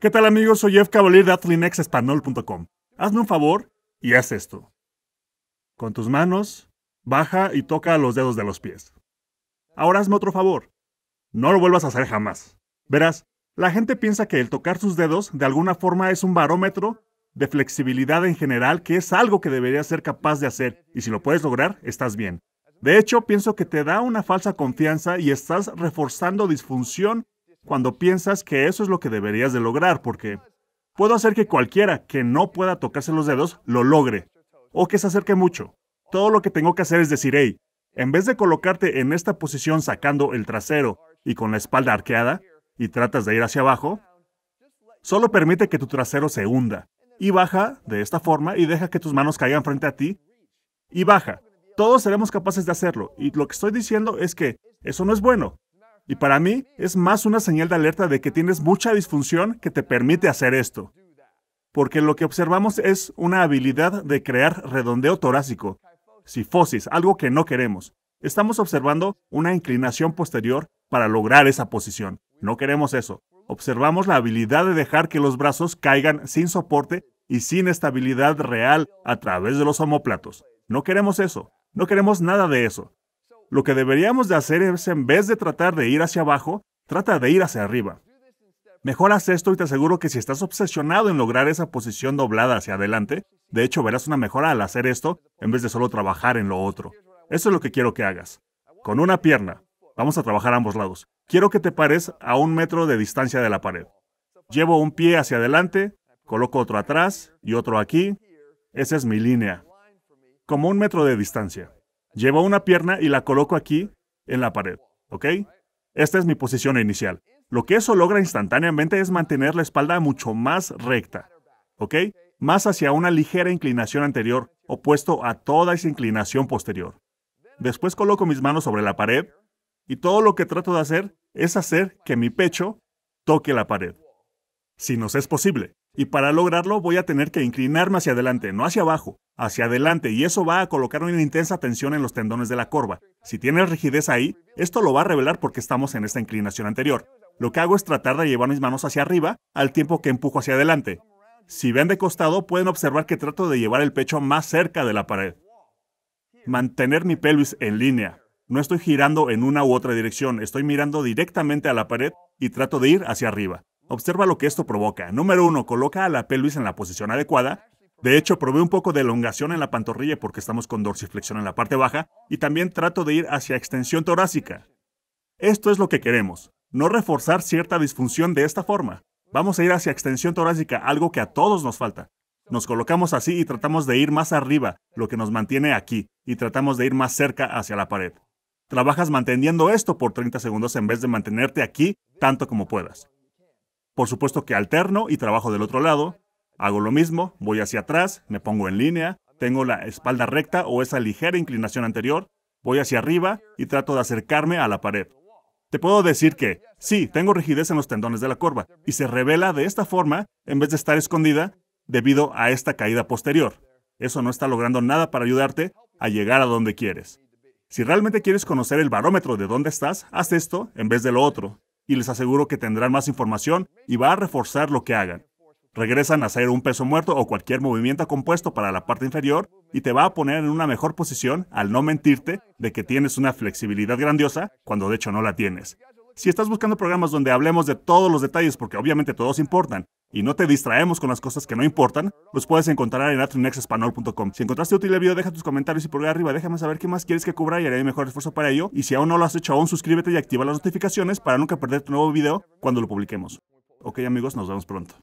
¿Qué tal amigos? Soy Jeff Cavalier de AthleanXespanol.com. Hazme un favor y haz esto. Con tus manos, baja y toca los dedos de los pies. Ahora hazme otro favor. No lo vuelvas a hacer jamás. Verás, la gente piensa que el tocar sus dedos de alguna forma es un barómetro de flexibilidad en general que es algo que deberías ser capaz de hacer y si lo puedes lograr, estás bien. De hecho, pienso que te da una falsa confianza y estás reforzando disfunción cuando piensas que eso es lo que deberías de lograr, porque puedo hacer que cualquiera que no pueda tocarse los dedos lo logre, o que se acerque mucho. Todo lo que tengo que hacer es decir, hey, en vez de colocarte en esta posición sacando el trasero y con la espalda arqueada, y tratas de ir hacia abajo, solo permite que tu trasero se hunda, y baja de esta forma y deja que tus manos caigan frente a ti, y baja. Todos seremos capaces de hacerlo, y lo que estoy diciendo es que eso no es bueno. Y para mí es más una señal de alerta de que tienes mucha disfunción que te permite hacer esto. Porque lo que observamos es una habilidad de crear redondeo torácico, sifosis, algo que no queremos. Estamos observando una inclinación posterior para lograr esa posición. No queremos eso. Observamos la habilidad de dejar que los brazos caigan sin soporte y sin estabilidad real a través de los homóplatos. No queremos eso. No queremos nada de eso. Lo que deberíamos de hacer es, en vez de tratar de ir hacia abajo, trata de ir hacia arriba. Mejor haz esto y te aseguro que si estás obsesionado en lograr esa posición doblada hacia adelante, de hecho verás una mejora al hacer esto en vez de solo trabajar en lo otro. Eso es lo que quiero que hagas. Con una pierna, vamos a trabajar a ambos lados. Quiero que te pares a un metro de distancia de la pared. Llevo un pie hacia adelante, coloco otro atrás y otro aquí. Esa es mi línea, como un metro de distancia. Llevo una pierna y la coloco aquí en la pared, ¿ok? Esta es mi posición inicial. Lo que eso logra instantáneamente es mantener la espalda mucho más recta, ¿ok? Más hacia una ligera inclinación anterior, opuesto a toda esa inclinación posterior. Después coloco mis manos sobre la pared y todo lo que trato de hacer es hacer que mi pecho toque la pared. Si nos es posible. Y para lograrlo voy a tener que inclinarme hacia adelante, no hacia abajo, hacia adelante, y eso va a colocar una intensa tensión en los tendones de la corva. Si tienes rigidez ahí, esto lo va a revelar porque estamos en esta inclinación anterior. Lo que hago es tratar de llevar mis manos hacia arriba al tiempo que empujo hacia adelante. Si ven de costado, pueden observar que trato de llevar el pecho más cerca de la pared. Mantener mi pelvis en línea. No estoy girando en una u otra dirección, estoy mirando directamente a la pared y trato de ir hacia arriba. Observa lo que esto provoca. Número uno, coloca a la pelvis en la posición adecuada. De hecho, probé un poco de elongación en la pantorrilla porque estamos con dorsiflexión en la parte baja y también trato de ir hacia extensión torácica. Esto es lo que queremos, no reforzar cierta disfunción de esta forma. Vamos a ir hacia extensión torácica, algo que a todos nos falta. Nos colocamos así y tratamos de ir más arriba, lo que nos mantiene aquí, y tratamos de ir más cerca hacia la pared. Trabajas manteniendo esto por 30 segundos en vez de mantenerte aquí tanto como puedas. Por supuesto que alterno y trabajo del otro lado. Hago lo mismo, voy hacia atrás, me pongo en línea, tengo la espalda recta o esa ligera inclinación anterior, voy hacia arriba y trato de acercarme a la pared. Te puedo decir que, sí, tengo rigidez en los tendones de la corva, y se revela de esta forma en vez de estar escondida debido a esta caída posterior. Eso no está logrando nada para ayudarte a llegar a donde quieres. Si realmente quieres conocer el barómetro de dónde estás, haz esto en vez de lo otro y les aseguro que tendrán más información y va a reforzar lo que hagan. Regresan a hacer un peso muerto o cualquier movimiento compuesto para la parte inferior y te va a poner en una mejor posición al no mentirte de que tienes una flexibilidad grandiosa cuando de hecho no la tienes. Si estás buscando programas donde hablemos de todos los detalles, porque obviamente todos importan, y no te distraemos con las cosas que no importan, los puedes encontrar en atrinexespanol.com. Si encontraste útil el video, deja tus comentarios y por ahí arriba, déjame saber qué más quieres que cubra y haré mi mejor esfuerzo para ello. Y si aún no lo has hecho aún, suscríbete y activa las notificaciones para nunca perder tu nuevo video cuando lo publiquemos. Ok amigos, nos vemos pronto.